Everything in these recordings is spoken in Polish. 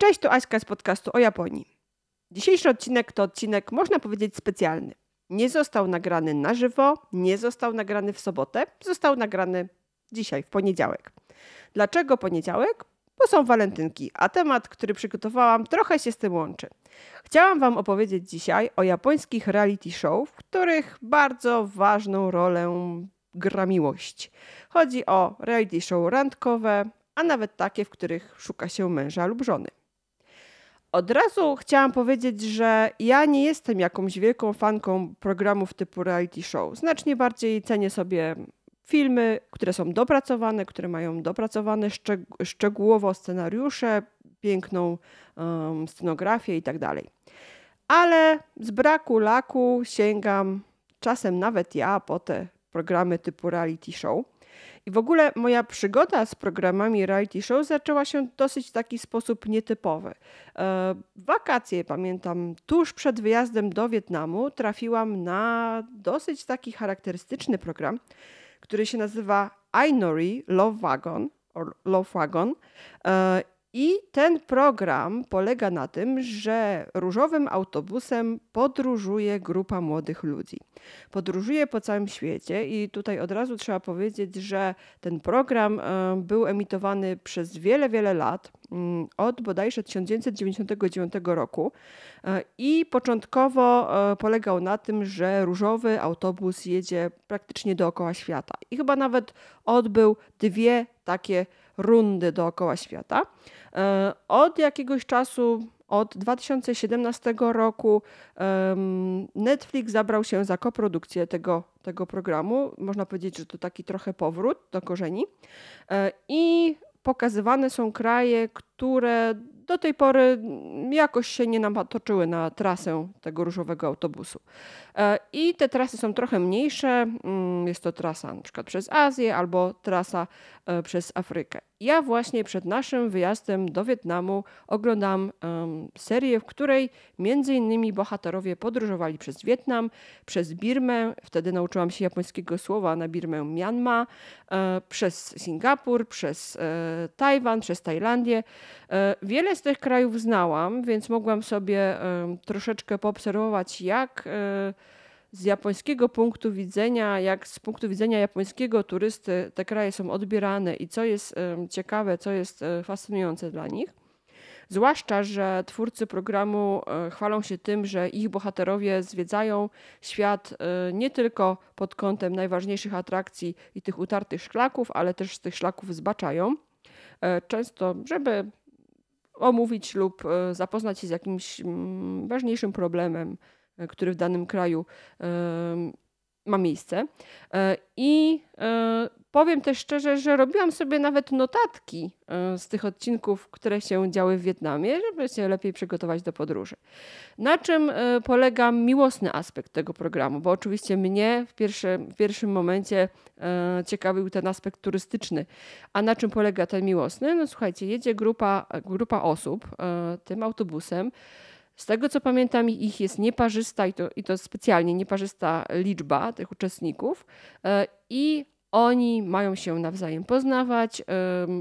Cześć, to Aśka z podcastu o Japonii. Dzisiejszy odcinek to odcinek, można powiedzieć, specjalny. Nie został nagrany na żywo, nie został nagrany w sobotę, został nagrany dzisiaj, w poniedziałek. Dlaczego poniedziałek? Bo są walentynki, a temat, który przygotowałam, trochę się z tym łączy. Chciałam Wam opowiedzieć dzisiaj o japońskich reality show, w których bardzo ważną rolę gra miłość. Chodzi o reality show randkowe, a nawet takie, w których szuka się męża lub żony. Od razu chciałam powiedzieć, że ja nie jestem jakąś wielką fanką programów typu reality show. Znacznie bardziej cenię sobie filmy, które są dopracowane, które mają dopracowane szczeg szczegółowo scenariusze, piękną um, scenografię i tak dalej. Ale z braku laku sięgam czasem nawet ja po te programy typu reality show w ogóle moja przygoda z programami reality show zaczęła się w dosyć taki sposób nietypowy. E, wakacje, pamiętam, tuż przed wyjazdem do Wietnamu trafiłam na dosyć taki charakterystyczny program, który się nazywa Inori Love Wagon. Love Wagon. E, i ten program polega na tym, że różowym autobusem podróżuje grupa młodych ludzi. Podróżuje po całym świecie i tutaj od razu trzeba powiedzieć, że ten program e, był emitowany przez wiele, wiele lat, mm, od bodajże 1999 roku e, i początkowo e, polegał na tym, że różowy autobus jedzie praktycznie dookoła świata i chyba nawet odbył dwie takie rundy dookoła świata. E, od jakiegoś czasu, od 2017 roku, Netflix zabrał się za koprodukcję tego, tego programu. Można powiedzieć, że to taki trochę powrót do korzeni. E, I pokazywane są kraje, które do tej pory jakoś się nie toczyły na trasę tego różowego autobusu. E, I te trasy są trochę mniejsze. Mm, jest to trasa np. przez Azję albo trasa przez Afrykę ja właśnie przed naszym wyjazdem do Wietnamu oglądam um, serię, w której między innymi bohaterowie podróżowali przez Wietnam, przez Birmę, wtedy nauczyłam się japońskiego słowa na Birmę Myanmar, e, przez Singapur, przez e, Tajwan, przez Tajlandię. E, wiele z tych krajów znałam, więc mogłam sobie troszeczkę poobserwować, jak e, z japońskiego punktu widzenia, jak z punktu widzenia japońskiego turysty te kraje są odbierane i co jest ciekawe, co jest e, fascynujące dla nich. Zwłaszcza, że twórcy programu e, chwalą się tym, że ich bohaterowie zwiedzają świat e, nie tylko pod kątem najważniejszych atrakcji i tych utartych szlaków, ale też z tych szlaków zbaczają. Często, żeby omówić lub zapoznać się z jakimś mm, ważniejszym problemem, E, który w danym kraju ma miejsce. E, I e, powiem też szczerze, że robiłam sobie nawet notatki z tych odcinków, które się działy w Wietnamie, żeby się lepiej przygotować do podróży. Na czym polega miłosny aspekt tego programu? Bo oczywiście mnie w, pierwsze, w pierwszym momencie ciekawił ten aspekt turystyczny. A na czym polega ten miłosny? No słuchajcie, jedzie grupa, grupa osób tym autobusem. Z tego co pamiętam, ich jest nieparzysta i to, i to specjalnie nieparzysta liczba tych uczestników. E, I oni mają się nawzajem poznawać, e,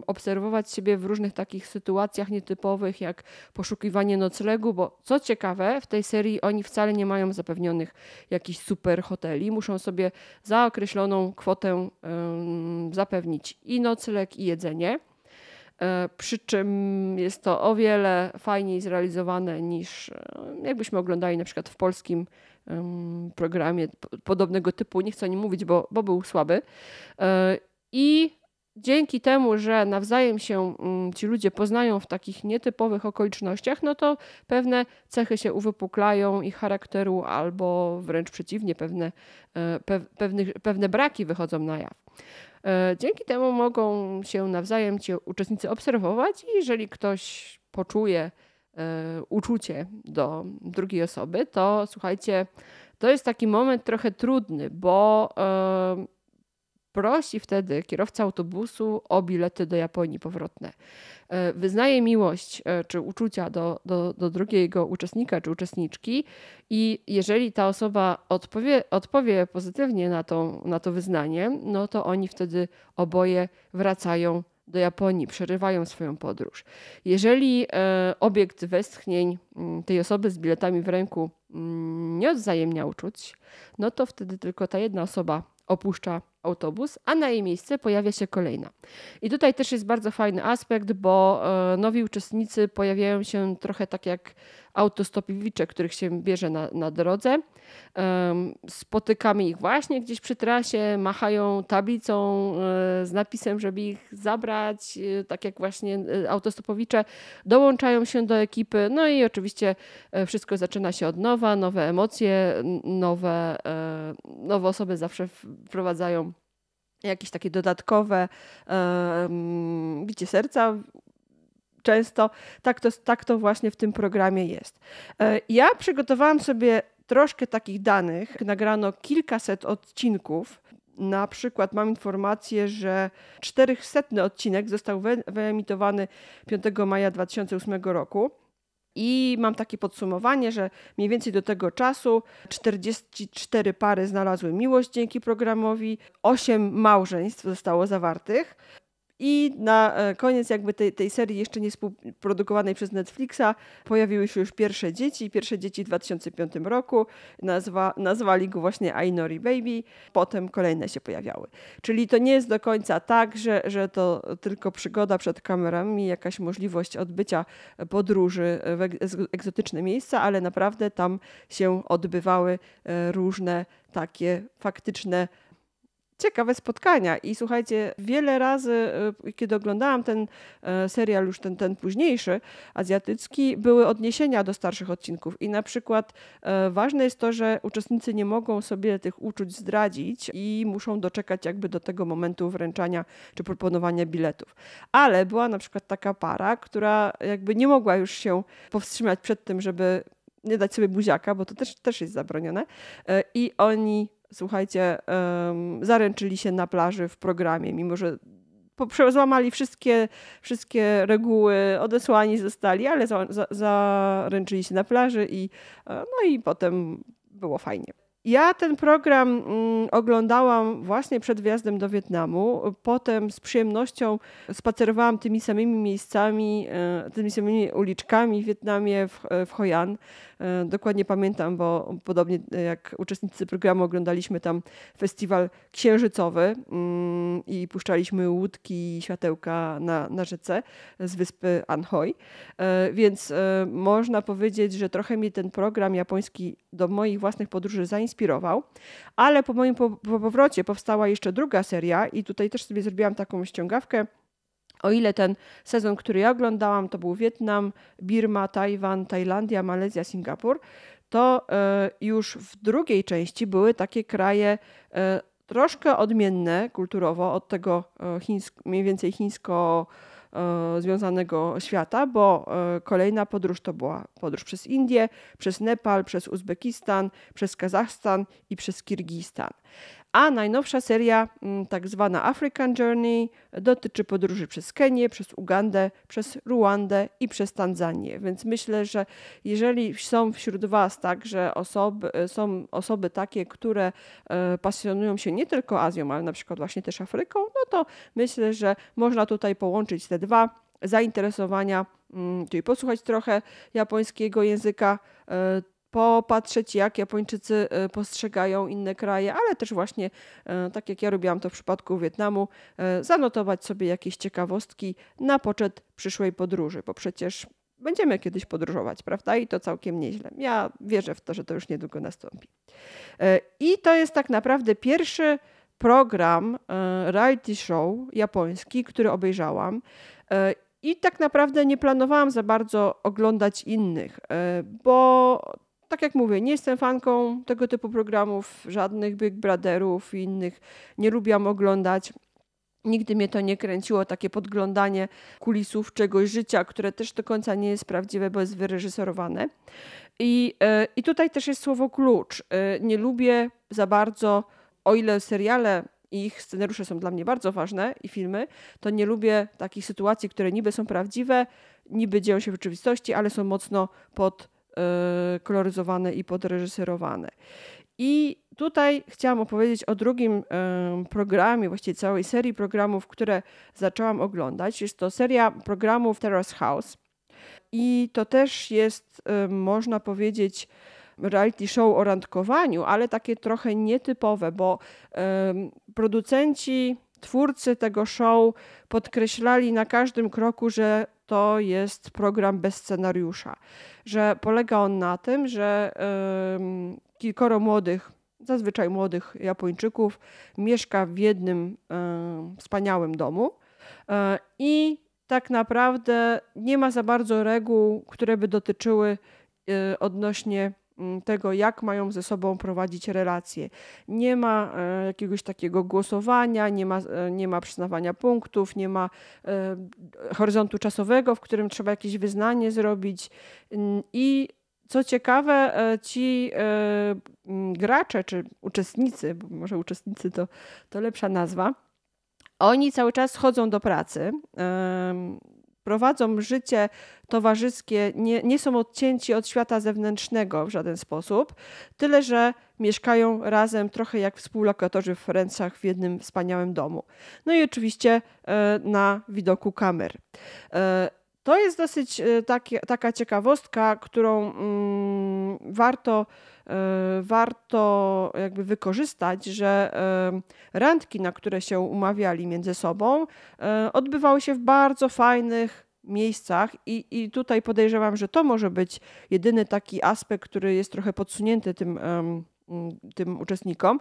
obserwować siebie w różnych takich sytuacjach nietypowych, jak poszukiwanie noclegu, bo co ciekawe, w tej serii oni wcale nie mają zapewnionych jakichś super hoteli. Muszą sobie za określoną kwotę zapewnić i nocleg, i jedzenie. E, przy czym jest to o wiele fajniej zrealizowane niż e, jakbyśmy oglądali na przykład w polskim programie podobnego typu. Nie chcę o nim mówić, bo, bo był słaby. E, I dzięki temu, że nawzajem się mm, ci ludzie poznają w takich nietypowych okolicznościach, no to pewne cechy się uwypuklają ich charakteru, albo wręcz przeciwnie, pewne, pe, pewne braki wychodzą na jaw. E, dzięki temu mogą się nawzajem ci uczestnicy obserwować i jeżeli ktoś poczuje e, uczucie do drugiej osoby, to słuchajcie, to jest taki moment trochę trudny, bo e, Prosi wtedy kierowca autobusu o bilety do Japonii powrotne. E, wyznaje miłość e, czy uczucia do, do, do drugiego uczestnika czy uczestniczki, i jeżeli ta osoba odpowie, odpowie pozytywnie na, tą, na to wyznanie, no to oni wtedy oboje wracają do Japonii, przerywają swoją podróż. Jeżeli e, obiekt westchnień mm, tej osoby z biletami w ręku m, mm, nie odzajemnia uczuć, no to wtedy tylko ta jedna osoba opuszcza autobus, a na jej miejsce pojawia się kolejna. I tutaj też jest bardzo fajny aspekt, bo e, nowi uczestnicy pojawiają się trochę tak jak autostopowicze, których się bierze na, na drodze. Spotykamy ich właśnie gdzieś przy trasie, machają tablicą e, z napisem, żeby ich zabrać, e, tak jak właśnie e, autostopowicze dołączają się do ekipy. No i oczywiście wszystko zaczyna się od nowa, nowe emocje, nowe, nowe osoby zawsze wprowadzają jakieś takie dodatkowe bicie serca, często tak to, tak to właśnie w tym programie jest. E, ja przygotowałam sobie troszkę takich danych. Nagrano kilkaset odcinków. Na przykład mam informację, że 400 odcinek został wyemitowany 5 maja 2008 roku. I mam takie podsumowanie, że mniej więcej do tego czasu 44 pary znalazły miłość dzięki programowi, 8 małżeństw zostało zawartych, i na e, koniec jakby tej, tej serii jeszcze nie produkowanej przez Netflixa pojawiły się już pierwsze dzieci. Pierwsze dzieci w 2005 roku. Nazwa, nazwali go właśnie Ainori Baby. Potem kolejne się pojawiały. Czyli to nie jest do końca tak, że, że to tylko przygoda przed kamerami, jakaś możliwość odbycia podróży w egzotyczne miejsca, ale naprawdę tam się odbywały e, różne takie faktyczne ciekawe spotkania. I słuchajcie, wiele razy, y, kiedy oglądałam ten e, serial, już ten, ten późniejszy, azjatycki, były odniesienia do starszych odcinków. I na przykład e, ważne jest to, że uczestnicy nie mogą sobie tych uczuć zdradzić i muszą doczekać jakby do tego momentu wręczania czy proponowania biletów. Ale była na przykład taka para, która jakby nie mogła już się powstrzymać przed tym, żeby nie dać sobie buziaka, bo to też, też jest zabronione. E, I oni słuchajcie, um, zaręczyli się na plaży w programie, mimo że złamali wszystkie, wszystkie reguły, odesłani zostali, ale za, za, zaręczyli się na plaży i e, no i potem było fajnie. Ja ten program mm, oglądałam właśnie przed wjazdem do Wietnamu. Potem z przyjemnością spacerowałam tymi samymi miejscami, e, tymi samymi uliczkami w Wietnamie, w, w Hoi An. E, dokładnie pamiętam, bo podobnie e, jak uczestnicy programu oglądaliśmy tam festiwal księżycowy mm, i puszczaliśmy łódki i światełka na, na rzece z wyspy Anhoi. E, więc można powiedzieć, że trochę mnie ten program japoński do moich własnych podróży zainspirował, ale po moim po, po powrocie powstała jeszcze druga seria i tutaj też sobie zrobiłam taką ściągawkę o ile ten sezon, który ja oglądałam, to był Wietnam, Birma, Tajwan, Tajlandia, Malezja, Singapur, to e, już w drugiej części były takie kraje e, troszkę odmienne kulturowo od tego e, chińsk- mniej więcej chińsko- związanego świata, bo kolejna podróż to była podróż przez Indię, przez Nepal, przez Uzbekistan, przez Kazachstan i przez Kirgistan a najnowsza seria, mm, tak zwana African Journey, dotyczy podróży przez Kenię, przez Ugandę, przez Ruandę i przez Tanzanię. Więc myślę, że jeżeli są wśród Was także osoby, e, są osoby takie, które e, pasjonują się nie tylko Azją, ale na przykład właśnie też Afryką, no to myślę, że można tutaj połączyć te dwa zainteresowania, mm, czyli posłuchać trochę japońskiego języka, e, popatrzeć, jak Japończycy y, postrzegają inne kraje, ale też właśnie, y, tak jak ja robiłam to w przypadku Wietnamu, y, zanotować sobie jakieś ciekawostki na poczet przyszłej podróży, bo przecież będziemy kiedyś podróżować, prawda? I to całkiem nieźle. Ja wierzę w to, że to już niedługo nastąpi. I to jest tak naprawdę pierwszy program reality show japoński, który obejrzałam. I tak naprawdę nie planowałam za bardzo oglądać innych, bo tak jak mówię, nie jestem fanką tego typu programów, żadnych Big Brotherów i innych. Nie lubiłam oglądać. Nigdy mnie to nie kręciło, takie podglądanie kulisów czegoś życia, które też do końca nie jest prawdziwe, bo jest wyreżyserowane. I, yy, i tutaj też jest słowo klucz. Yy, nie lubię za bardzo, o ile seriale i ich scenariusze są dla mnie bardzo ważne i filmy, to nie lubię takich sytuacji, które niby są prawdziwe, niby dzieją się w rzeczywistości, ale są mocno pod E, koloryzowane i podreżyserowane. I tutaj chciałam opowiedzieć o drugim e, programie, właściwie całej serii programów, które zaczęłam oglądać. Jest to seria programów Terrace House. I to też jest, e, można powiedzieć, reality show o randkowaniu, ale takie trochę nietypowe, bo producenci Twórcy tego show podkreślali na każdym kroku, że to jest program bez scenariusza, że polega on na tym, że yy, kilkoro młodych, zazwyczaj młodych Japończyków mieszka w jednym yy, wspaniałym domu yy, i tak naprawdę nie ma za bardzo reguł, które by dotyczyły e, odnośnie Mm, tego, jak mają ze sobą prowadzić relacje. Nie ma e, jakiegoś takiego głosowania, nie ma, e, nie ma przyznawania punktów, nie ma e, horyzontu czasowego, w którym trzeba jakieś wyznanie zrobić. Mm, I co ciekawe, ci mm, gracze czy uczestnicy, bo może uczestnicy to, to lepsza nazwa, oni cały czas chodzą do pracy prowadzą życie towarzyskie, nie, nie są odcięci od świata zewnętrznego w żaden sposób, tyle że mieszkają razem trochę jak współlokatorzy w Francach w jednym wspaniałym domu. No i oczywiście e, na widoku kamer. E, to jest dosyć e, taki, taka ciekawostka, którą mm, warto E, warto jakby wykorzystać, że e, randki, na które się umawiali między sobą, e, odbywały się w bardzo fajnych miejscach i, i tutaj podejrzewam, że to może być jedyny taki aspekt, który jest trochę podsunięty tym Mm, tym uczestnikom.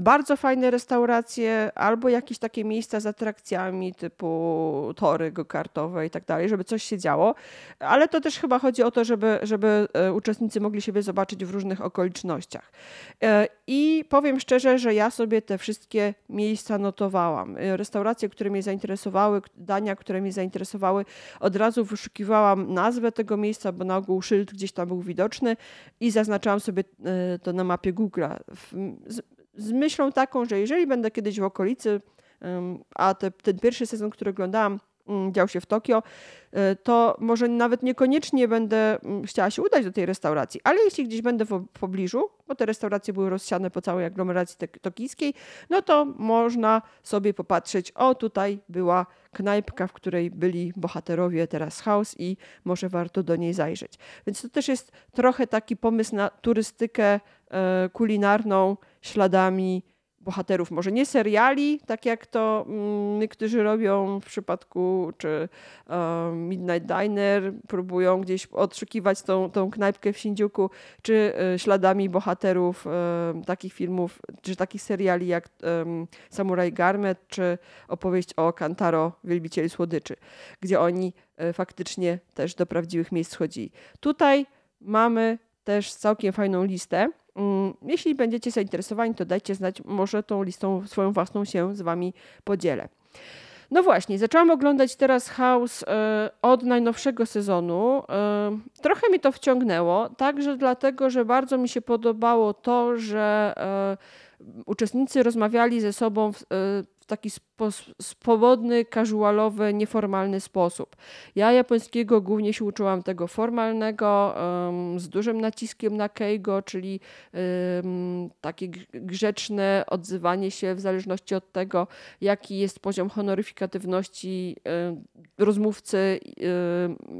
Bardzo fajne restauracje albo jakieś takie miejsca z atrakcjami typu tory kartowe i tak dalej, żeby coś się działo. Ale to też chyba chodzi o to, żeby, żeby e, uczestnicy mogli siebie zobaczyć w różnych okolicznościach. E, I powiem szczerze, że ja sobie te wszystkie miejsca notowałam. E, restauracje, które mnie zainteresowały, dania, które mnie zainteresowały, od razu wyszukiwałam nazwę tego miejsca, bo na ogół szyld gdzieś tam był widoczny i zaznaczałam sobie to na mapie Google Google'a. Z, z, myślą taką, że jeżeli będę kiedyś w okolicy, a te, ten pierwszy sezon, który oglądałam, Mm, dział się w Tokio, y, to może nawet niekoniecznie będę mm, chciała się udać do tej restauracji, ale jeśli gdzieś będę w pobliżu, bo te restauracje były rozsiane po całej aglomeracji tokijskiej, no to można sobie popatrzeć, o tutaj była knajpka, w której byli bohaterowie teraz house i może warto do niej zajrzeć. Więc to też jest trochę taki pomysł na turystykę e, kulinarną śladami bohaterów, może nie seriali, tak jak to mm, niektórzy robią w przypadku czy Midnight Diner, próbują gdzieś odszukiwać tą, tą knajpkę w Sindziuku, czy y, śladami bohaterów takich filmów, czy takich seriali jak Samurai Garment, czy opowieść o Kantaro, wielbicieli słodyczy, gdzie oni y, faktycznie też do prawdziwych miejsc chodzili. Tutaj mamy też całkiem fajną listę, Mm, jeśli będziecie zainteresowani, to dajcie znać, może tą listą swoją własną się z Wami podzielę. No właśnie, zaczęłam oglądać teraz House y, od najnowszego sezonu. Y, trochę mi to wciągnęło, także dlatego, że bardzo mi się podobało to, że y, uczestnicy rozmawiali ze sobą w, w taki spowodny, casualowy, nieformalny sposób. Ja japońskiego głównie się uczyłam tego formalnego, um, z dużym naciskiem na keigo, czyli um, takie grzeczne odzywanie się w zależności od tego, jaki jest poziom honoryfikatywności um, rozmówcy,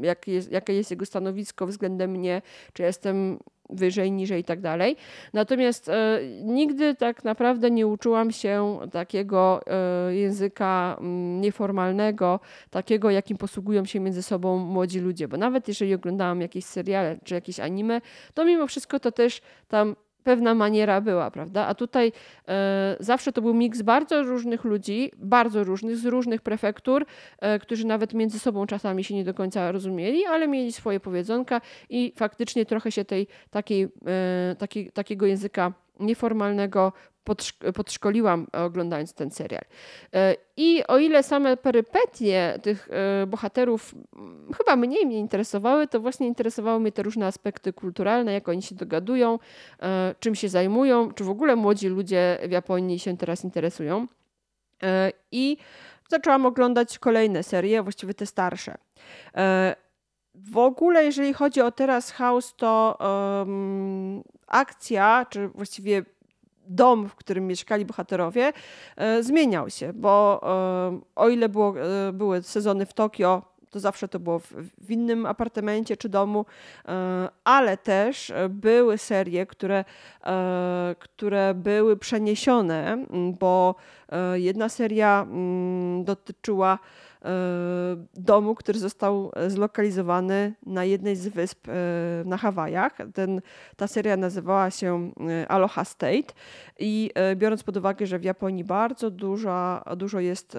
jak jest, jakie jest jego stanowisko względem mnie, czy jestem wyżej, niżej i tak dalej. Natomiast e, nigdy tak naprawdę nie uczyłam się takiego e, języka mm, nieformalnego, takiego jakim posługują się między sobą młodzi ludzie, bo nawet jeżeli oglądałam jakieś seriale czy jakieś anime, to mimo wszystko to też tam pewna maniera była, prawda? A tutaj e, zawsze to był miks bardzo różnych ludzi, bardzo różnych, z różnych prefektur, e, którzy nawet między sobą czasami się nie do końca rozumieli, ale mieli swoje powiedzonka i faktycznie trochę się tej takiej, e, taki, takiego języka nieformalnego podszkoliłam e, oglądając ten serial. E, I o ile same perypetie tych e, bohaterów mm, chyba mniej mnie interesowały, to właśnie interesowały mnie te różne aspekty kulturalne, jak oni się dogadują, czym się zajmują, czy w ogóle młodzi ludzie w Japonii się teraz interesują. I zaczęłam oglądać kolejne serie, właściwie te starsze. W ogóle, jeżeli chodzi o teraz House, to um, akcja, czy właściwie dom, w którym mieszkali bohaterowie, e, zmieniał się, bo e, o ile było, e, były sezony w Tokio, to zawsze to było w, innym apartamencie czy domu, ale też były serie, które, które były przeniesione, bo jedna seria mm, dotyczyła E, domu, który został zlokalizowany na jednej z wysp e, na Hawajach. Ten, ta seria nazywała się e, Aloha State i biorąc pod uwagę, że w Japonii bardzo dużo dużo jest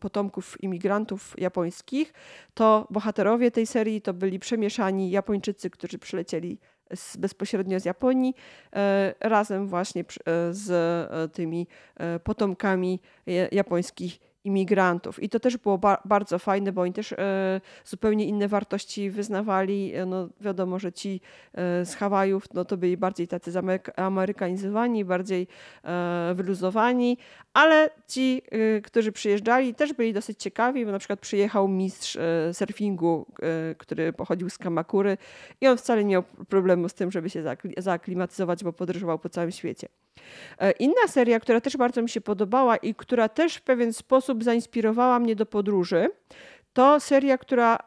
potomków imigrantów japońskich, to bohaterowie tej serii to byli przemieszani Japończycy, którzy przylecieli z, bezpośrednio z Japonii, razem właśnie z tymi potomkami japońskich imigrantów. I to też było ba bardzo fajne, bo oni też e, zupełnie inne wartości wyznawali. E, no, wiadomo, że ci e, z Hawajów no, to byli bardziej tacy amerykanizowani, bardziej wyluzowani, ale ci, którzy przyjeżdżali, też byli dosyć ciekawi, bo na przykład przyjechał mistrz surfingu, który pochodził z Kamakury i on wcale nie miał problemu z tym, żeby się zaaklimatyzować, bo podróżował po całym świecie. Inna seria, która też bardzo mi się podobała i która też w pewien sposób sposób zainspirowała mnie do podróży. To seria, która,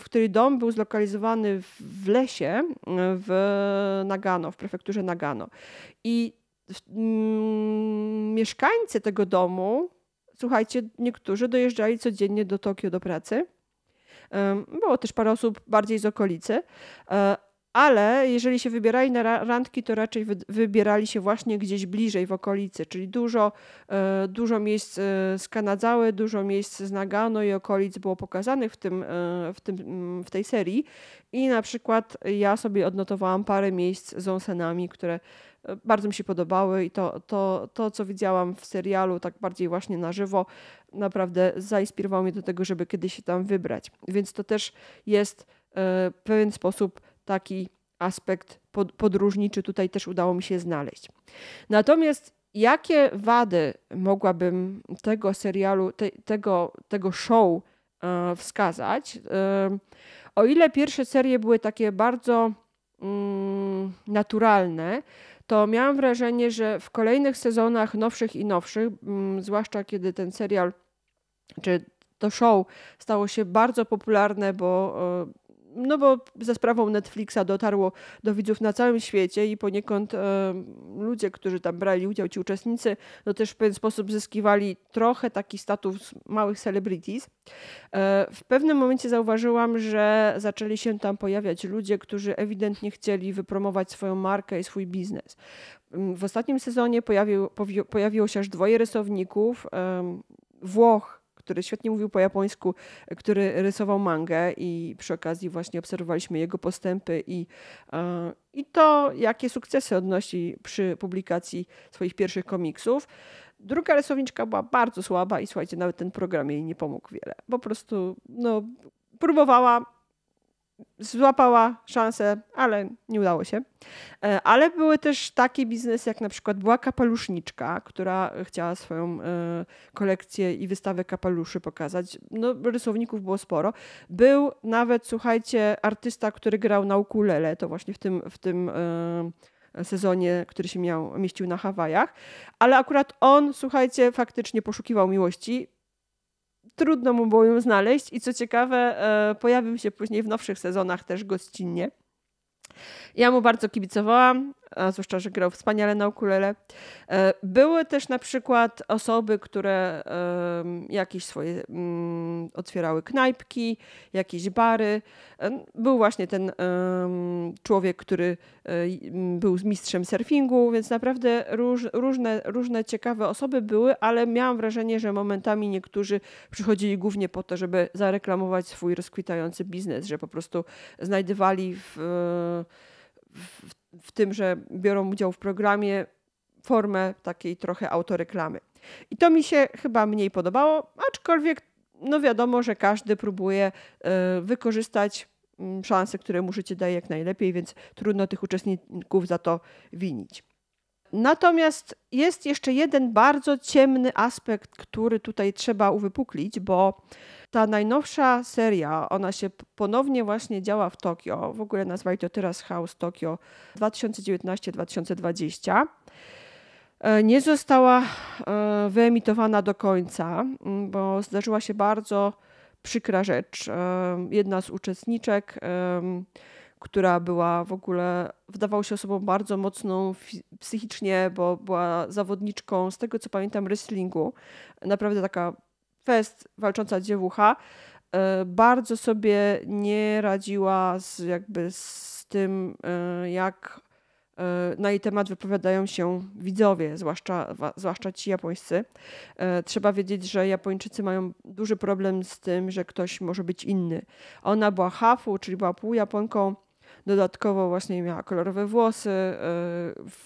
w której dom był zlokalizowany w lesie w Nagano, w prefekturze Nagano. I mm, mieszkańcy tego domu, słuchajcie, niektórzy dojeżdżali codziennie do Tokio do pracy. Było też parę osób bardziej z okolicy, e, ale jeżeli się wybierali na randki, to raczej wy wybierali się właśnie gdzieś bliżej w okolicy, czyli dużo, e, dużo miejsc e, z Kanadzały, dużo miejsc z Nagano i okolic było pokazanych w, tym, e, w, tym, mm, w tej serii. I na przykład ja sobie odnotowałam parę miejsc z onsenami, które bardzo mi się podobały i to, to, to, co widziałam w serialu, tak bardziej właśnie na żywo, naprawdę zainspirowało mnie do tego, żeby kiedyś się tam wybrać. Więc to też jest w pewien sposób taki aspekt podróżniczy tutaj też udało mi się znaleźć. Natomiast jakie wady mogłabym tego serialu, te, tego, tego show e, wskazać? E, o ile pierwsze serie były takie bardzo mm, naturalne, to miałam wrażenie, że w kolejnych sezonach, nowszych i nowszych, mm, zwłaszcza kiedy ten serial czy to show stało się bardzo popularne, bo e, no bo ze sprawą Netflixa dotarło do widzów na całym świecie i poniekąd e, ludzie, którzy tam brali udział, ci uczestnicy, no też w pewien sposób zyskiwali trochę taki status małych celebrities. E, w pewnym momencie zauważyłam, że zaczęli się tam pojawiać ludzie, którzy ewidentnie chcieli wypromować swoją markę i swój biznes. Mm, w ostatnim sezonie pojawił, pojawiło się aż dwoje rysowników. E, Włoch który świetnie mówił po japońsku, który rysował mangę i przy okazji właśnie obserwowaliśmy jego postępy i, e, i to, jakie sukcesy odnosi przy publikacji swoich pierwszych komiksów. Druga rysowniczka była bardzo słaba i słuchajcie, nawet ten program jej nie pomógł wiele. Po prostu no, próbowała, złapała szansę, ale nie udało się. E, ale były też takie biznesy, jak na przykład była kapeluszniczka, która chciała swoją e, kolekcję i wystawę kapeluszy pokazać. No, rysowników było sporo. Był nawet, słuchajcie, artysta, który grał na ukulele, to właśnie w tym, w tym e, sezonie, który się miał, mieścił na Hawajach. Ale akurat on, słuchajcie, faktycznie poszukiwał miłości, trudno mu było ją znaleźć i co ciekawe, e, pojawił się później w nowszych sezonach też gościnnie. Ja mu bardzo kibicowałam, a zwłaszcza, że grał wspaniale na ukulele. E, były też na przykład osoby, które jakieś swoje mm, otwierały knajpki, jakieś bary. E, był właśnie ten człowiek, który e, był mistrzem surfingu, więc naprawdę róż, różne, różne ciekawe osoby były, ale miałam wrażenie, że momentami niektórzy przychodzili głównie po to, żeby zareklamować swój rozkwitający biznes, że po prostu znajdywali w, w w tym, że biorą udział w programie, formę takiej trochę autoreklamy. I to mi się chyba mniej podobało, aczkolwiek no wiadomo, że każdy próbuje y, wykorzystać y, szanse, które mu życie daje jak najlepiej, więc trudno tych uczestników za to winić. Natomiast jest jeszcze jeden bardzo ciemny aspekt, który tutaj trzeba uwypuklić, bo ta najnowsza seria, ona się ponownie właśnie działa w Tokio. W ogóle nazwali to teraz House Tokio 2019-2020. E, nie została e, wyemitowana do końca, bo zdarzyła się bardzo przykra rzecz. E, jedna z uczestniczek która była w ogóle, wydawało się osobą bardzo mocną psychicznie, bo była zawodniczką, z tego co pamiętam, wrestlingu. Naprawdę taka fest walcząca dziewucha. E, bardzo sobie nie radziła z, jakby z tym, e, jak e, na jej temat wypowiadają się widzowie, zwłaszcza, zwłaszcza ci japońscy. Trzeba wiedzieć, że Japończycy mają duży problem z tym, że ktoś może być inny. Ona była hafu, czyli była półjaponką, Dodatkowo właśnie miała kolorowe włosy, e,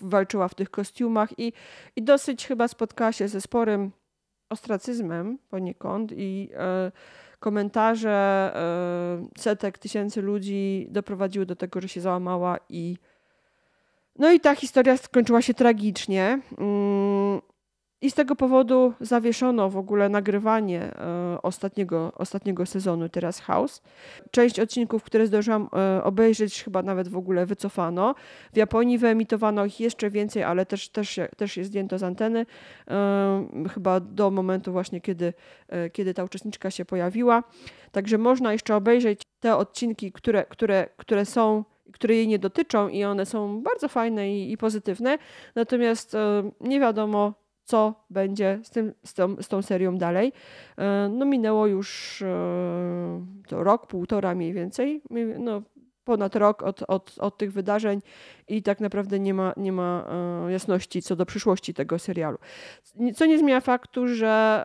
walczyła w tych kostiumach i, i dosyć chyba spotkała się ze sporym ostracyzmem poniekąd i e, komentarze e, setek tysięcy ludzi doprowadziły do tego, że się załamała i no i ta historia skończyła się tragicznie. Mm, i z tego powodu zawieszono w ogóle nagrywanie e, ostatniego, ostatniego sezonu Teraz House. Część odcinków, które zdążyłam e, obejrzeć, chyba nawet w ogóle wycofano. W Japonii wyemitowano ich jeszcze więcej, ale też, też, też je zdjęto z anteny, e, chyba do momentu właśnie, kiedy, kiedy ta uczestniczka się pojawiła. Także można jeszcze obejrzeć te odcinki, które, które, które są które jej nie dotyczą i one są bardzo fajne i, i pozytywne, natomiast nie wiadomo, co będzie z, tym, z, tą, z tą serią dalej. E, no minęło już to e, rok, półtora mniej więcej, no ponad rok od, od, od tych wydarzeń i tak naprawdę nie ma, nie ma e, jasności co do przyszłości tego serialu. Co nie zmienia faktu, że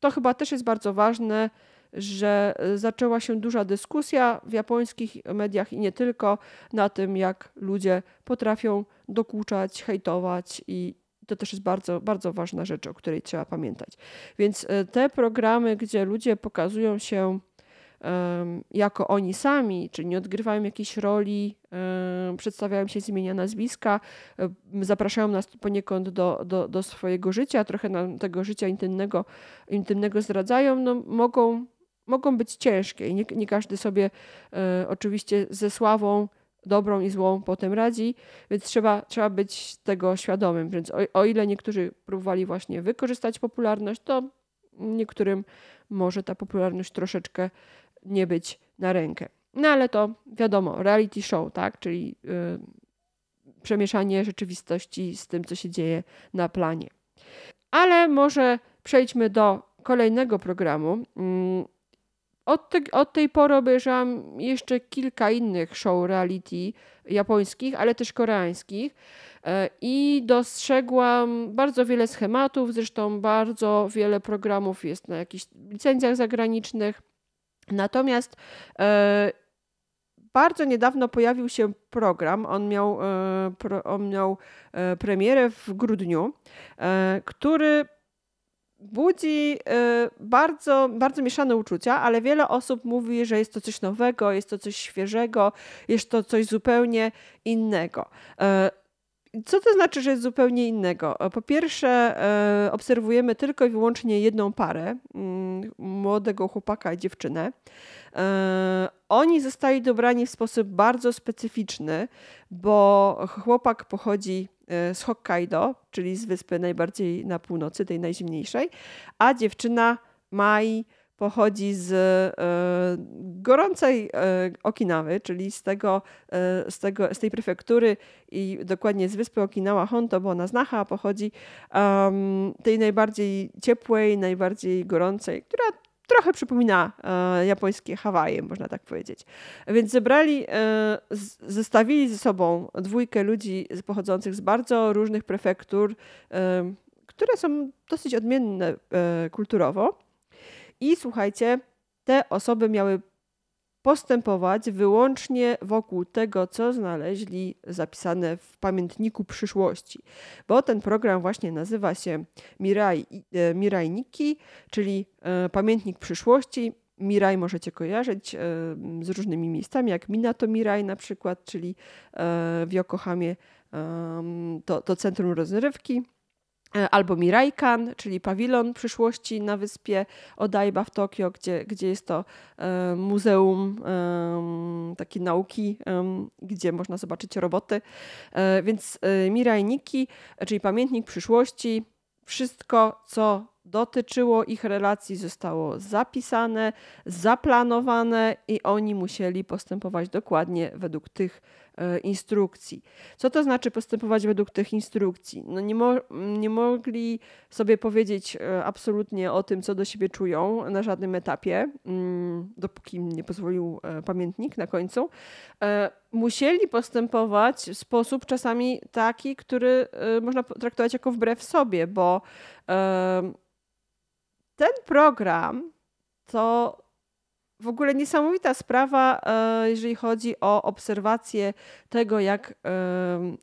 to chyba też jest bardzo ważne, że zaczęła się duża dyskusja w japońskich mediach i nie tylko na tym, jak ludzie potrafią dokuczać, hejtować i, to też jest bardzo, bardzo ważna rzecz, o której trzeba pamiętać. Więc e, te programy, gdzie ludzie pokazują się um, jako oni sami, czyli nie odgrywają jakiejś roli, um, przedstawiają się z imienia nazwiska, um, zapraszają nas poniekąd do, do, do swojego życia, trochę nam tego życia intymnego, intymnego zdradzają, no, mogą, mogą być ciężkie i nie, nie każdy sobie e, oczywiście ze sławą dobrą i złą potem radzi, więc trzeba, trzeba być tego świadomym. Więc o, o ile niektórzy próbowali właśnie wykorzystać popularność, to niektórym może ta popularność troszeczkę nie być na rękę. No ale to wiadomo, reality show, tak? Czyli yy, przemieszanie rzeczywistości z tym, co się dzieje na planie. Ale może przejdźmy do kolejnego programu. Yy, od, te, od, tej pory obejrzałam jeszcze kilka innych show reality japońskich, ale też koreańskich e, i dostrzegłam bardzo wiele schematów, zresztą bardzo wiele programów jest na jakichś licencjach zagranicznych. Natomiast e, bardzo niedawno pojawił się program, on miał, e, pro, on miał e, premierę w grudniu, e, który budzi y, bardzo, bardzo mieszane uczucia, ale wiele osób mówi, że jest to coś nowego, jest to coś świeżego, jest to coś zupełnie innego. Y, co to znaczy, że jest zupełnie innego? Po pierwsze, y, obserwujemy tylko i wyłącznie jedną parę mm, młodego chłopaka i dziewczynę. E, oni zostali dobrani w sposób bardzo specyficzny, bo chłopak pochodzi e, z Hokkaido, czyli z wyspy najbardziej na północy, tej najzimniejszej, a dziewczyna Mai pochodzi z e, gorącej Okinawy, czyli z, tego, z, tego, z tej prefektury i dokładnie z wyspy Okinawa Honto, bo ona znacha, pochodzi um, tej najbardziej ciepłej, najbardziej gorącej, która trochę przypomina e, japońskie Hawaje, można tak powiedzieć. Więc zebrali, e, z, zestawili ze sobą dwójkę ludzi pochodzących z bardzo różnych prefektur, e, które są dosyć odmienne e, kulturowo. I słuchajcie, te osoby miały postępować wyłącznie wokół tego, co znaleźli zapisane w pamiętniku przyszłości. Bo ten program właśnie nazywa się Mirai, e, Mirai Nikki, czyli e, pamiętnik przyszłości. Mirai możecie kojarzyć e, z różnymi miejscami, jak Minato Mirai na przykład, czyli w Yokohamie to, to centrum rozrywki. E, albo Miraikan, czyli pawilon przyszłości na wyspie Odaiba w Tokio, gdzie, gdzie jest to e, muzeum e, takiej nauki, gdzie można zobaczyć roboty. E, więc Mirajniki, Mirai czyli pamiętnik przyszłości, wszystko co dotyczyło ich relacji zostało zapisane, zaplanowane i oni musieli postępować dokładnie według tych E, instrukcji. Co to znaczy postępować według tych instrukcji? No nie, mo nie mogli sobie powiedzieć e, absolutnie o tym, co do siebie czują na żadnym etapie, mm, dopóki nie pozwolił e, pamiętnik na końcu. Musieli postępować w sposób czasami taki, który można traktować jako wbrew sobie, bo ten program to w ogóle niesamowita sprawa, e, jeżeli chodzi o obserwację tego, jak,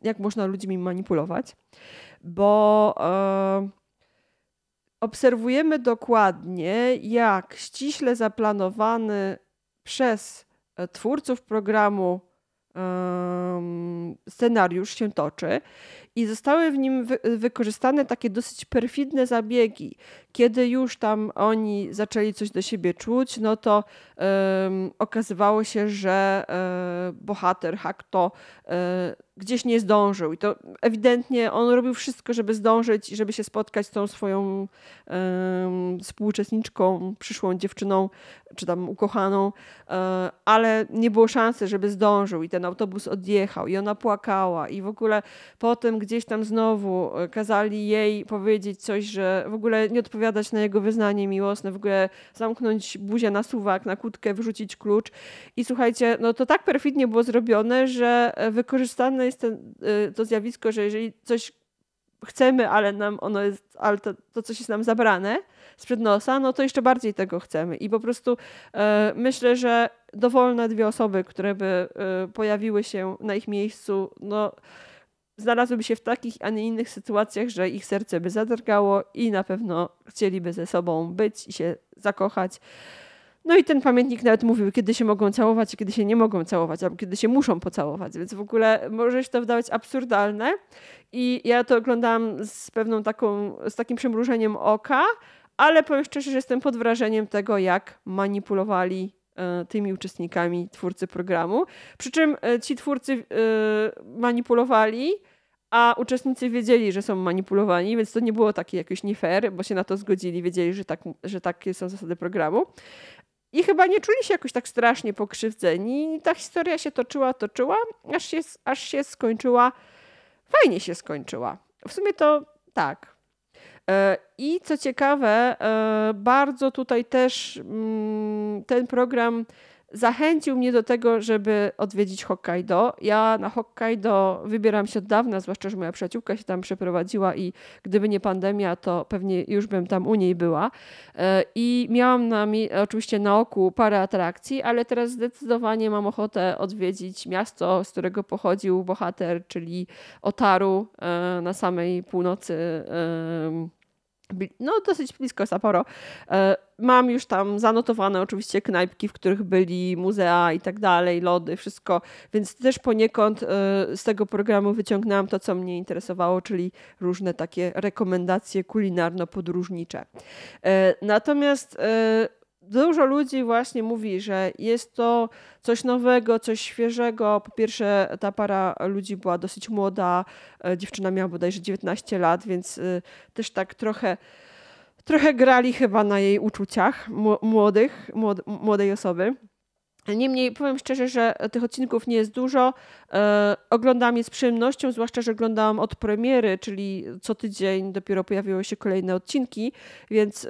jak można ludźmi manipulować, bo e, obserwujemy dokładnie, jak ściśle zaplanowany przez e, twórców programu scenariusz się toczy i zostały w nim wykorzystane takie dosyć perfidne zabiegi, kiedy już tam oni zaczęli coś do siebie czuć, no to um, okazywało się, że um, bohater Hakto um, e, gdzieś nie zdążył. I to ewidentnie on robił wszystko, żeby zdążyć i żeby się spotkać z tą swoją um, współuczestniczką, przyszłą dziewczyną, czy tam ukochaną, um, ale nie było szansy, żeby zdążył. I ten autobus odjechał, i ona płakała, i w ogóle potem gdzieś tam znowu kazali jej powiedzieć coś, że w ogóle nie odpowiedział odpowiadać na jego wyznanie miłosne, w ogóle zamknąć buzię na suwak, na kutkę, wrzucić klucz. I słuchajcie, no to tak perfidnie było zrobione, że e, wykorzystane jest ten, e, to zjawisko, że jeżeli coś chcemy, ale nam ono jest, ale to, to coś jest nam zabrane sprzed nosa, no to jeszcze bardziej tego chcemy. I po prostu e, myślę, że dowolne dwie osoby, które by e, pojawiły się na ich miejscu, no znalazłyby się w takich, a nie innych sytuacjach, że ich serce by zadrgało i na pewno chcieliby ze sobą być i się zakochać. No i ten pamiętnik nawet mówił, kiedy się mogą całować, kiedy się nie mogą całować, albo kiedy się muszą pocałować, więc w ogóle może się to wydawać absurdalne. I ja to oglądałam z pewną taką, z takim przymrużeniem oka, ale powiem szczerze, że jestem pod wrażeniem tego, jak manipulowali e, tymi uczestnikami twórcy programu. Przy czym e, ci twórcy e, manipulowali a uczestnicy wiedzieli, że są manipulowani, więc to nie było takie jakieś nie fair, bo się na to zgodzili, wiedzieli, że, tak, że takie są zasady programu. I chyba nie czuli się jakoś tak strasznie pokrzywdzeni. ta historia się toczyła, toczyła, aż się, aż się skończyła. Fajnie się skończyła. W sumie to tak. E, I co ciekawe, e, bardzo tutaj też mm, ten program zachęcił mnie do tego, żeby odwiedzić Hokkaido. Ja na Hokkaido wybieram się od dawna, zwłaszcza, że moja przyjaciółka się tam przeprowadziła i gdyby nie pandemia, to pewnie już bym tam u niej była. E, I miałam na, oczywiście na oku parę atrakcji, ale teraz zdecydowanie mam ochotę odwiedzić miasto, z którego pochodził bohater, czyli Otaru e, na samej północy no dosyć blisko Sapporo. E, mam już tam zanotowane oczywiście knajpki, w których byli muzea i tak dalej, lody, wszystko, więc też poniekąd e, z tego programu wyciągnęłam to, co mnie interesowało, czyli różne takie rekomendacje kulinarno-podróżnicze. E, natomiast dużo ludzi właśnie mówi, że jest to coś nowego, coś świeżego. Po pierwsze, ta para ludzi była dosyć młoda, e, dziewczyna miała bodajże 19 lat, więc e, też tak trochę trochę grali chyba na jej uczuciach młodych, młodej osoby. Niemniej powiem szczerze, że tych odcinków nie jest dużo. E, oglądam je z przyjemnością, zwłaszcza, że oglądałam od premiery, czyli co tydzień dopiero pojawiły się kolejne odcinki, więc e,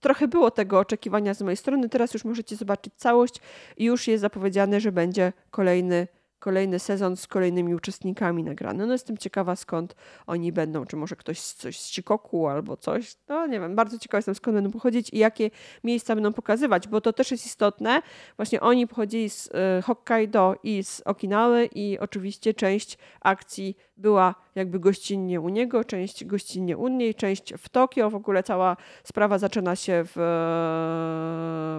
trochę było tego oczekiwania z mojej strony. Teraz już możecie zobaczyć całość i już jest zapowiedziane, że będzie kolejny odcinek kolejny sezon z kolejnymi uczestnikami nagrany. No jestem ciekawa skąd oni będą, czy może ktoś z, coś z Chikoku albo coś. No nie wiem, bardzo ciekawa jestem skąd będą pochodzić i jakie miejsca będą pokazywać, bo to też jest istotne. Właśnie oni pochodzili z y, Hokkaido i z Okinawy i oczywiście część akcji była jakby gościnnie u niego, część gościnnie u niej, część w Tokio. W ogóle cała sprawa zaczyna się w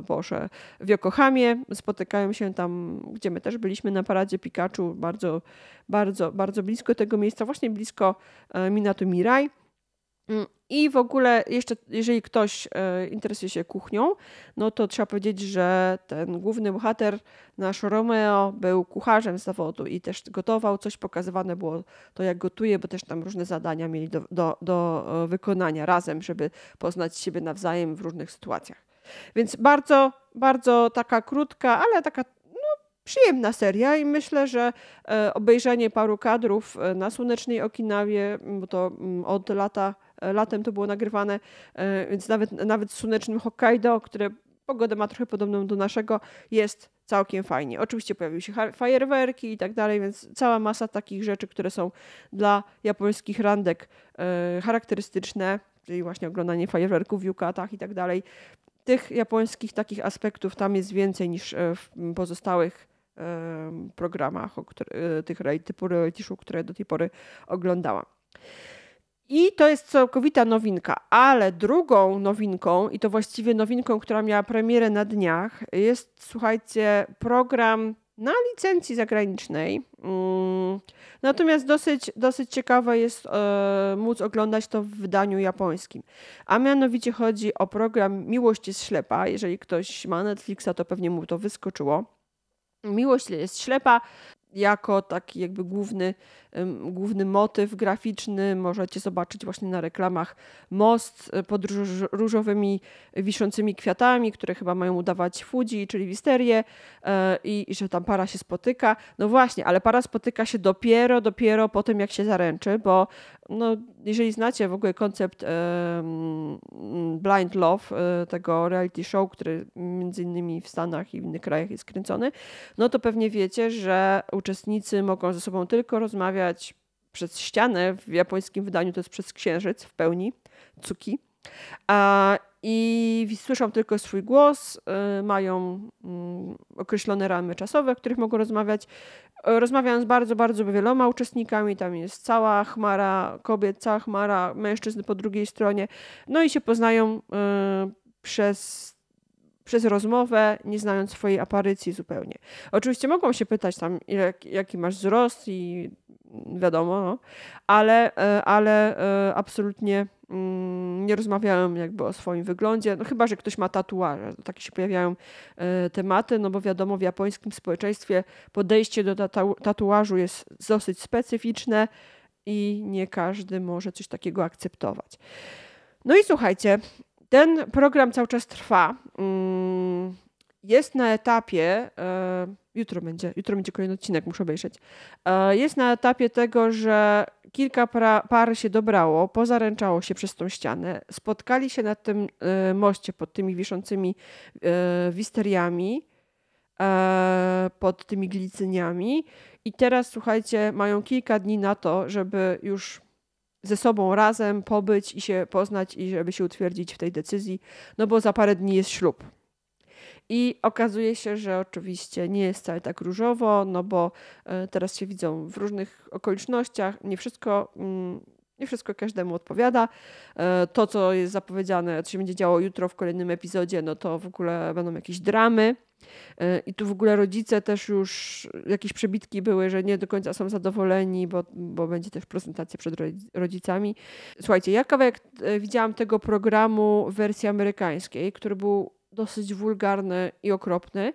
Boże, w Yokohamie. Spotykają się tam, gdzie my też byliśmy na paradzie Pikachu bardzo, bardzo, bardzo blisko tego miejsca, właśnie blisko e, Minato Mirai. Mm, I w ogóle jeszcze, jeżeli ktoś e, interesuje się kuchnią, no to trzeba powiedzieć, że ten główny bohater, nasz Romeo, był kucharzem z zawodu i też gotował coś, pokazywane było to, jak gotuje, bo też tam różne zadania mieli do, do, do e, wykonania razem, żeby poznać siebie nawzajem w różnych sytuacjach. Więc bardzo, bardzo taka krótka, ale taka przyjemna seria i myślę, że e, obejrzenie paru kadrów e, na słonecznej Okinawie, bo to od lata, e, latem to było nagrywane, więc nawet, nawet słonecznym Hokkaido, które pogodę ma trochę podobną do naszego, jest całkiem fajnie. Oczywiście pojawiły się fajerwerki i tak dalej, więc cała masa takich rzeczy, które są dla japońskich randek charakterystyczne, czyli właśnie oglądanie fajerwerków w yukatach i tak dalej. Tych japońskich takich aspektów tam jest więcej niż w pozostałych programach, o które, e, tych typu reality show, które do tej pory oglądałam. I to jest całkowita nowinka, ale drugą nowinką, i to właściwie nowinką, która miała premierę na dniach, jest, słuchajcie, program na licencji zagranicznej. Mm, natomiast dosyć, dosyć ciekawe jest e, móc oglądać to w wydaniu japońskim. A mianowicie chodzi o program Miłość jest ślepa. Jeżeli ktoś ma Netflixa, to pewnie mu to wyskoczyło Miłość jest ślepa jako taki jakby główny, główny motyw graficzny. Możecie zobaczyć właśnie na reklamach most e, pod różowymi wiszącymi kwiatami, które chyba mają udawać Fuji, czyli wisterię e, i, i że tam para się spotyka. No właśnie, ale para spotyka się dopiero, dopiero po tym jak się zaręczy, bo no, jeżeli znacie w ogóle koncept Blind Love, e, tego reality show, który między innymi w Stanach i w innych krajach jest kręcony, no to pewnie wiecie, że uczestnicy mogą ze sobą tylko rozmawiać przez ścianę, w japońskim wydaniu to jest przez księżyc w pełni, cuki. I słyszą tylko swój głos, y, mają mm, określone ramy czasowe, w których mogą rozmawiać. E, Rozmawiają z bardzo, bardzo wieloma uczestnikami, tam jest cała chmara kobiet, cała chmara mężczyzn po drugiej stronie, no i się poznają y, przez przez rozmowę, nie znając swojej aparycji zupełnie. Oczywiście mogą się pytać tam, jaki masz wzrost i wiadomo, no, ale, e, ale e, absolutnie Mm, nie rozmawiałem jakby o swoim wyglądzie, no chyba, że ktoś ma tatuaże. Takie się pojawiają e, tematy, no bo wiadomo, w japońskim społeczeństwie podejście do tatuażu jest dosyć specyficzne i nie każdy może coś takiego akceptować. No i słuchajcie, ten program cały czas trwa. Mm, jest na etapie, e, jutro będzie, jutro będzie kolejny odcinek, muszę obejrzeć, e, jest na etapie tego, że kilka pra, par się dobrało, pozaręczało się przez tą ścianę, spotkali się na tym e, moście pod tymi wiszącymi wisteriami, pod tymi glicyniami i teraz, słuchajcie, mają kilka dni na to, żeby już ze sobą razem pobyć i się poznać i żeby się utwierdzić w tej decyzji, no bo za parę dni jest ślub. I okazuje się, że oczywiście nie jest wcale tak różowo, no bo e, teraz się widzą w różnych okolicznościach. Nie wszystko, mm, nie wszystko każdemu odpowiada. E, to, co jest zapowiedziane, co się będzie działo jutro w kolejnym epizodzie, no to w ogóle będą jakieś dramy. E, I tu w ogóle rodzice też już jakieś przebitki były, że nie do końca są zadowoleni, bo, bo będzie też prezentacja przed rodzicami. Słuchajcie, ja kawałek widziałam tego programu w wersji amerykańskiej, który był dosyć wulgarny i okropny.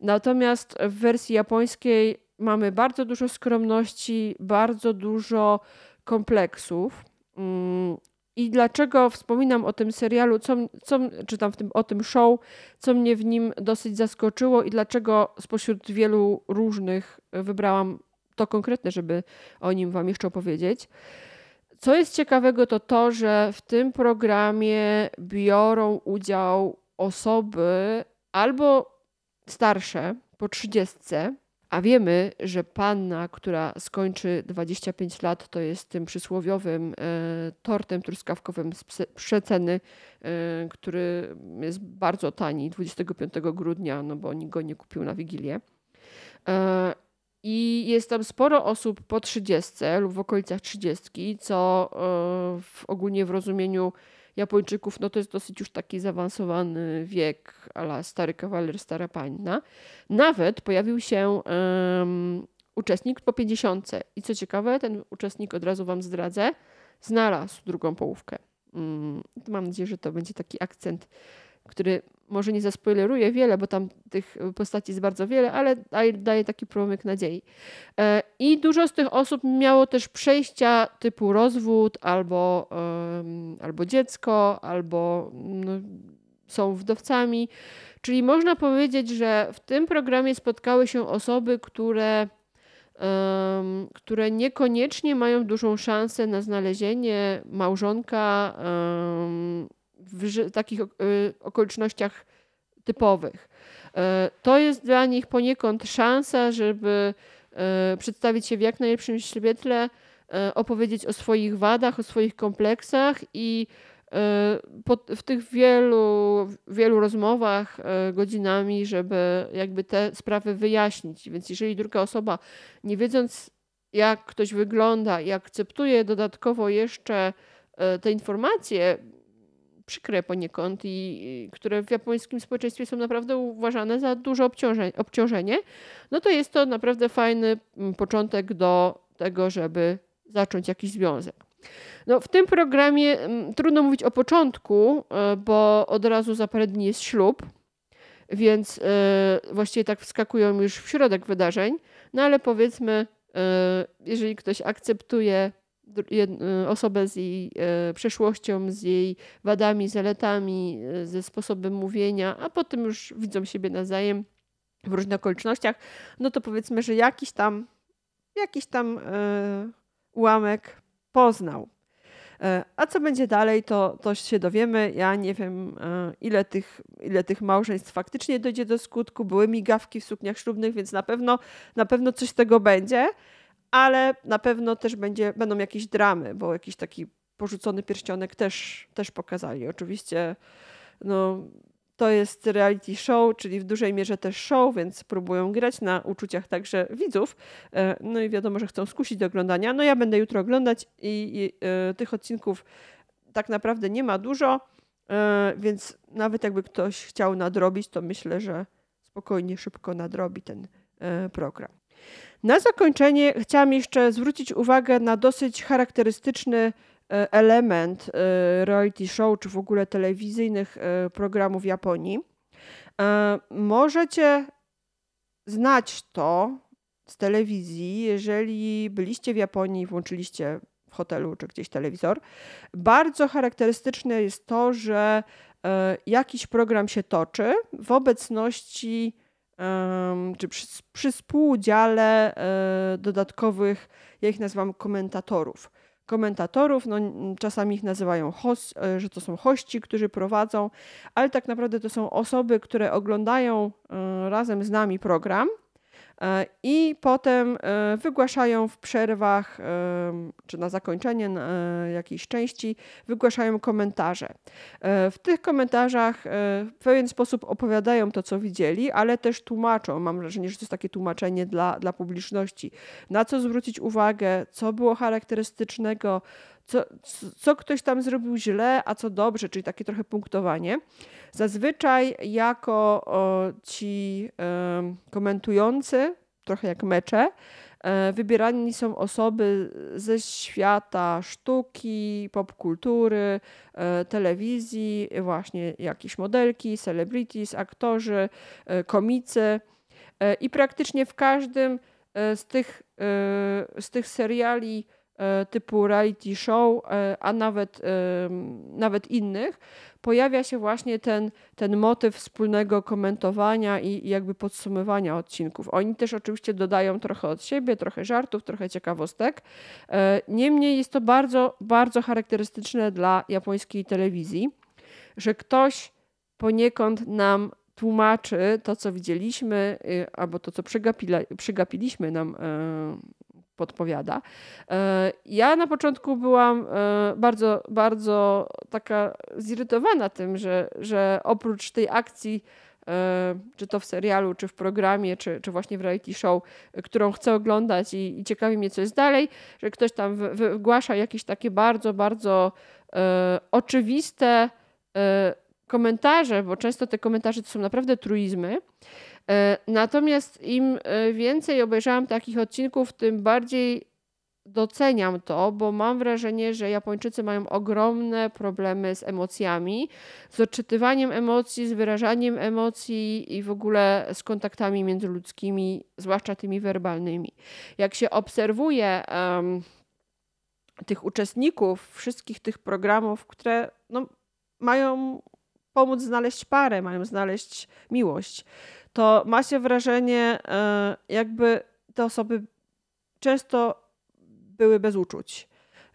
Natomiast w wersji japońskiej mamy bardzo dużo skromności, bardzo dużo kompleksów. Mm, I dlaczego wspominam o tym serialu, co, co, czy tam w tym, o tym show, co mnie w nim dosyć zaskoczyło i dlaczego spośród wielu różnych wybrałam to konkretne, żeby o nim Wam jeszcze opowiedzieć. Co jest ciekawego, to to, że w tym programie biorą udział osoby albo starsze po trzydziestce, a wiemy, że panna, która skończy 25 lat, to jest tym przysłowiowym e, tortem truskawkowym z przeceny, e, który jest bardzo tani 25 grudnia, no bo nikt go nie kupił na Wigilię. E, I jest tam sporo osób po 30 lub w okolicach 30, co e, w, ogólnie w rozumieniu Japończyków, no to jest dosyć już taki zaawansowany wiek, ala stary kawaler, stara panna. Nawet pojawił się um, uczestnik po 50. I co ciekawe, ten uczestnik od razu Wam zdradzę, znalazł drugą połówkę. Um, mam nadzieję, że to będzie taki akcent, który może nie zaspoileruję wiele, bo tam tych e, postaci jest bardzo wiele, ale daje taki promyk nadziei. E, I dużo z tych osób miało też przejścia typu rozwód albo, albo dziecko, albo no, są wdowcami. Czyli można powiedzieć, że w tym programie spotkały się osoby, które, um, które niekoniecznie mają dużą szansę na znalezienie małżonka um, w takich y, okolicznościach typowych. E, to jest dla nich poniekąd szansa, żeby e, przedstawić się w jak najlepszym świetle, e, opowiedzieć o swoich wadach, o swoich kompleksach i w tych wielu, wielu rozmowach godzinami, żeby jakby te sprawy wyjaśnić. Więc jeżeli druga osoba, nie wiedząc jak ktoś wygląda i akceptuje dodatkowo jeszcze te informacje, przykre poniekąd i które w japońskim społeczeństwie są naprawdę uważane za duże obciążenie, no to jest to naprawdę fajny mm, początek do tego, żeby zacząć jakiś związek. No, w tym programie mm, trudno mówić o początku, e, bo od razu za parę dni jest ślub, więc e, właściwie tak wskakują już w środek wydarzeń, no ale powiedzmy, e, jeżeli ktoś akceptuje Y, osobę z jej y, przeszłością, z jej wadami, zaletami, y, ze sposobem mówienia, a potem już widzą siebie nawzajem w różnych okolicznościach, no to powiedzmy, że jakiś tam, jakiś tam ułamek poznał. A co będzie dalej, to, to się dowiemy. Ja nie wiem, ile tych, ile tych małżeństw faktycznie dojdzie do skutku. Były migawki w sukniach ślubnych, więc na pewno, na pewno coś z tego będzie ale na pewno też będzie, będą jakieś dramy, bo jakiś taki porzucony pierścionek też, też pokazali. Oczywiście no, to jest reality show, czyli w dużej mierze też show, więc próbują grać na uczuciach także widzów. E, no i wiadomo, że chcą skusić do oglądania. No ja będę jutro oglądać i, i e, tych odcinków tak naprawdę nie ma dużo, e, więc nawet jakby ktoś chciał nadrobić, to myślę, że spokojnie, szybko nadrobi ten program. Na zakończenie chciałam jeszcze zwrócić uwagę na dosyć charakterystyczny e, element e, reality show, czy w ogóle telewizyjnych e, programów w Japonii. Możecie znać to z telewizji, jeżeli byliście w Japonii i włączyliście w hotelu czy gdzieś telewizor. Bardzo charakterystyczne jest to, że jakiś program się toczy w obecności czy przy, przy współudziale e, dodatkowych, ja ich nazywam komentatorów. Komentatorów, no, czasami ich nazywają, host, e, że to są hości, którzy prowadzą, ale tak naprawdę to są osoby, które oglądają e, razem z nami program E, i potem e, wygłaszają w przerwach, e, czy na zakończenie jakiejś części, wygłaszają komentarze. W tych komentarzach w pewien sposób opowiadają to, co widzieli, ale też tłumaczą. Mam wrażenie, że to jest takie tłumaczenie dla, dla publiczności. Na co zwrócić uwagę, co było charakterystycznego, co, co ktoś tam zrobił źle, a co dobrze, czyli takie trochę punktowanie. Zazwyczaj jako o, ci y, komentujący, trochę jak mecze, y, wybierani są osoby ze świata sztuki, popkultury, y, telewizji, właśnie jakieś modelki, celebrities, aktorzy, e, komicy. I praktycznie w każdym z tych, z tych seriali E, typu reality show, e, a nawet, e, nawet innych, pojawia się właśnie ten, ten motyw wspólnego komentowania i, i jakby podsumowania odcinków. Oni też oczywiście dodają trochę od siebie, trochę żartów, trochę ciekawostek. Niemniej jest to bardzo, bardzo charakterystyczne dla japońskiej telewizji, że ktoś poniekąd nam tłumaczy to, co widzieliśmy, y, albo to, co przegapiliśmy nam podpowiada. E, ja na początku byłam e, bardzo, bardzo taka zirytowana tym, że, że oprócz tej akcji, e, czy to w serialu, czy w programie, czy, czy właśnie w reality show, którą chcę oglądać i, i ciekawi mnie, co jest dalej, że ktoś tam wygłasza jakieś takie bardzo, bardzo oczywiste komentarze, bo często te komentarze to są naprawdę truizmy, E, natomiast im e, więcej obejrzałam takich odcinków, tym bardziej doceniam to, bo mam wrażenie, że Japończycy mają ogromne problemy z emocjami, z odczytywaniem emocji, z wyrażaniem emocji i w ogóle z kontaktami międzyludzkimi, zwłaszcza tymi werbalnymi. Jak się obserwuje um, tych uczestników wszystkich tych programów, które no, mają pomóc znaleźć parę, mają znaleźć miłość, to ma się wrażenie, e, jakby te osoby często były bez uczuć.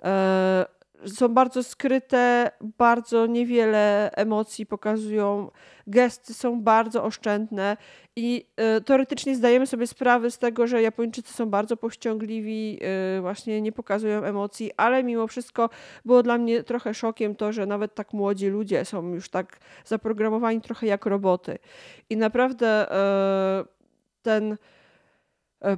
E, są bardzo skryte, bardzo niewiele emocji pokazują, gesty są bardzo oszczędne i y, teoretycznie zdajemy sobie sprawę z tego, że Japończycy są bardzo pościągliwi, y, e, właśnie nie pokazują emocji, ale mimo wszystko było dla mnie trochę szokiem to, że nawet tak młodzi ludzie są już tak zaprogramowani trochę jak roboty. I naprawdę y, ten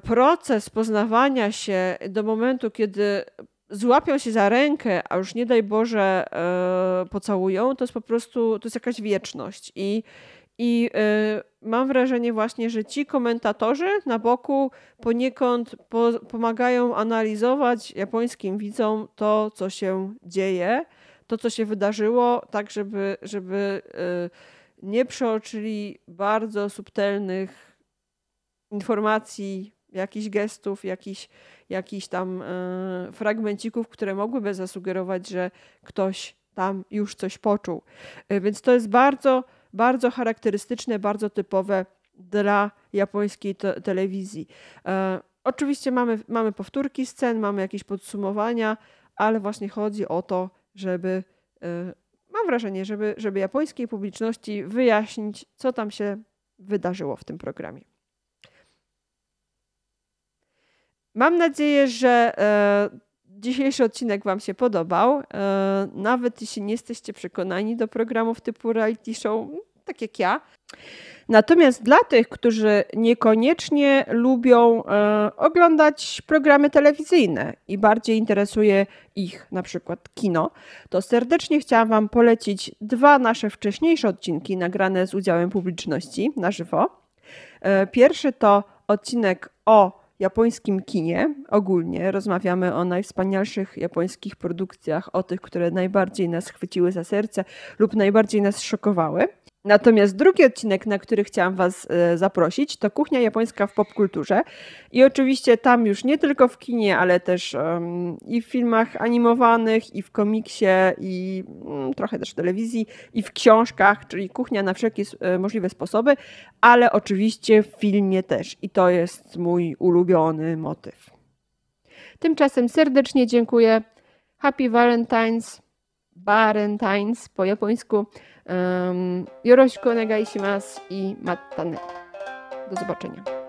proces poznawania się do momentu, kiedy złapią się za rękę, a już nie daj Boże e, pocałują, to jest po prostu, to jest jakaś wieczność. I, i e, mam wrażenie właśnie, że ci komentatorzy na boku poniekąd po, pomagają analizować japońskim widzom to, co się dzieje, to, co się wydarzyło, tak żeby, żeby e, nie przeoczyli bardzo subtelnych informacji jakichś gestów, jakichś jakich tam y, fragmencików, które mogłyby zasugerować, że ktoś tam już coś poczuł. Y, więc to jest bardzo, bardzo charakterystyczne, bardzo typowe dla japońskiej te telewizji. Y, oczywiście mamy, mamy powtórki scen, mamy jakieś podsumowania, ale właśnie chodzi o to, żeby mam wrażenie, żeby, żeby japońskiej publiczności wyjaśnić, co tam się wydarzyło w tym programie. Mam nadzieję, że e, dzisiejszy odcinek Wam się podobał. E, nawet jeśli nie jesteście przekonani do programów typu reality show, tak jak ja. Natomiast dla tych, którzy niekoniecznie lubią e, oglądać programy telewizyjne i bardziej interesuje ich na przykład kino, to serdecznie chciałam Wam polecić dwa nasze wcześniejsze odcinki nagrane z udziałem publiczności na żywo. pierwszy to odcinek o japońskim kinie ogólnie. Rozmawiamy o najwspanialszych japońskich produkcjach, o tych, które najbardziej nas chwyciły za serce lub najbardziej nas szokowały. Natomiast drugi odcinek, na który chciałam Was e, zaprosić, to kuchnia japońska w popkulturze. I oczywiście tam już nie tylko w kinie, ale też um, i w filmach animowanych, i w komiksie, i um, trochę też w telewizji, i w książkach, czyli kuchnia na wszelkie możliwe sposoby, ale oczywiście w filmie też. I to jest mój ulubiony motyw. Tymczasem serdecznie dziękuję. Happy Valentine's. Barentines po japońsku. Um, Yoroshiko onegaishimasu i matane. Do zobaczenia.